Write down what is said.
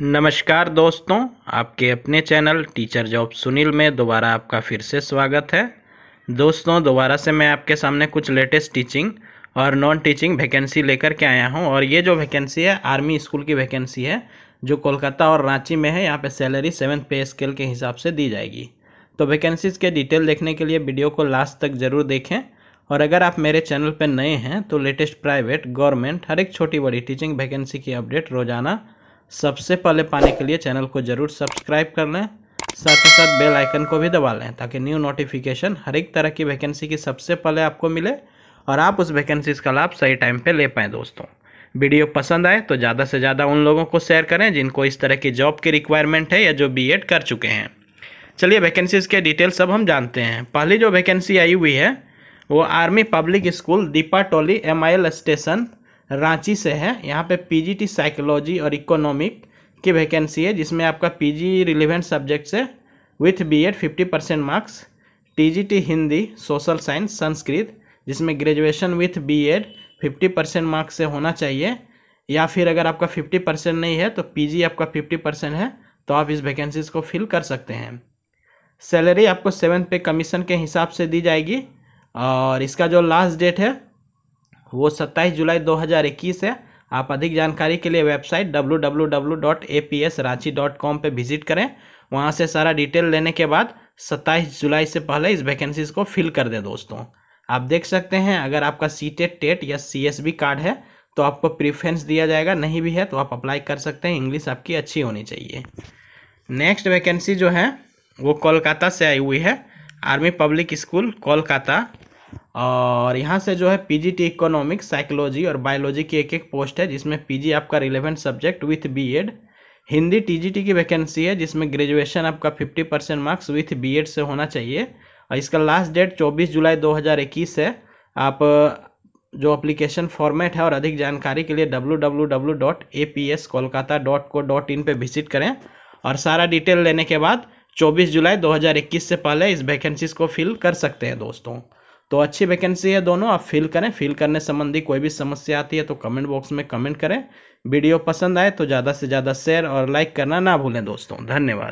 नमस्कार दोस्तों आपके अपने चैनल टीचर जॉब सुनील में दोबारा आपका फिर से स्वागत है दोस्तों दोबारा से मैं आपके सामने कुछ लेटेस्ट टीचिंग और नॉन टीचिंग वैकेंसी लेकर के आया हूं और ये जो वैकेंसी है आर्मी स्कूल की वैकेंसी है जो कोलकाता और रांची में है यहाँ पे सैलरी सेवन पे स्केल के हिसाब से दी जाएगी तो वैकेंसीज़ के डिटेल देखने के लिए वीडियो को लास्ट तक ज़रूर देखें और अगर आप मेरे चैनल पर नए हैं तो लेटेस्ट प्राइवेट गवर्नमेंट हर एक छोटी बड़ी टीचिंग वैकेंसी की अपडेट रोज़ाना सबसे पहले पाने के लिए चैनल को ज़रूर सब्सक्राइब कर लें साथ ही साथ बेल आइकन को भी दबा लें ताकि न्यू नोटिफिकेशन हर एक तरह की वैकेंसी की सबसे पहले आपको मिले और आप उस वैकेंसीज का लाभ सही टाइम पे ले पाएँ दोस्तों वीडियो पसंद आए तो ज़्यादा से ज़्यादा उन लोगों को शेयर करें जिनको इस तरह की जॉब की रिक्वायरमेंट है या जो बी कर चुके हैं चलिए वैकेंसीज़ के डिटेल सब हम जानते हैं पहली जो वैकेंसी आई हुई है वो army public school Dipatoli M station Ranchi से है यहाँ पे पीजीटी साइकोलॉजी और इकोनॉमिक की वैकेंसी है जिसमें आपका पीजी रिलेवेंट सब्जेक्ट है with BEd 50 percent marks TGT Hindi social science Sanskrit जिसमें graduation with BEd 50 percent marks से होना चाहिए या फिर अगर आपका 50 परसेंट नहीं है तो पी आपका फिफ्टी परसेंट है तो आप इस वैकेंसीज को फिल कर सकते हैं सैलरी आपको सेवन पे कमीशन के हिसाब से दी जाएगी और इसका जो लास्ट डेट है वो सत्ताईस जुलाई 2021 है आप अधिक जानकारी के लिए वेबसाइट कॉम पे विजिट करें वहाँ से सारा डिटेल लेने के बाद सत्ताईस जुलाई से पहले इस वैकेंसीज को फिल कर दें दोस्तों आप देख सकते हैं अगर आपका सी टेट टेट या सी कार्ड है तो आपको प्रीफ्रेंस दिया जाएगा नहीं भी है तो आप अप्लाई कर सकते हैं इंग्लिश आपकी अच्छी होनी चाहिए नेक्स्ट वैकेंसी जो है वो कोलकाता से आई हुई है आर्मी पब्लिक स्कूल कोलकाता और यहाँ से जो है पीजीटी इकोनॉमिक्स साइकोलॉजी और बायोलॉजी की एक एक पोस्ट है जिसमें पीजी आपका relevant subject with BEd Hindi TGT की वैकेंसी है जिसमें ग्रेजुएशन आपका fifty percent marks with BEd से होना चाहिए और इसका लास्ट डेट चौबीस जुलाई 2021 है आप जो अप्लीकेशन फॉर्मेट है और अधिक जानकारी के लिए डब्ल्यू पे विजिट करें और सारा डिटेल लेने के बाद चौबीस जुलाई दो से पहले इस वैकेंसीज को फिल कर सकते हैं दोस्तों तो अच्छी वैकेंसी है दोनों आप फिल करें फिल करने संबंधी कोई भी समस्या आती है तो कमेंट बॉक्स में कमेंट करें वीडियो पसंद आए तो ज़्यादा से ज़्यादा शेयर और लाइक करना ना भूलें दोस्तों धन्यवाद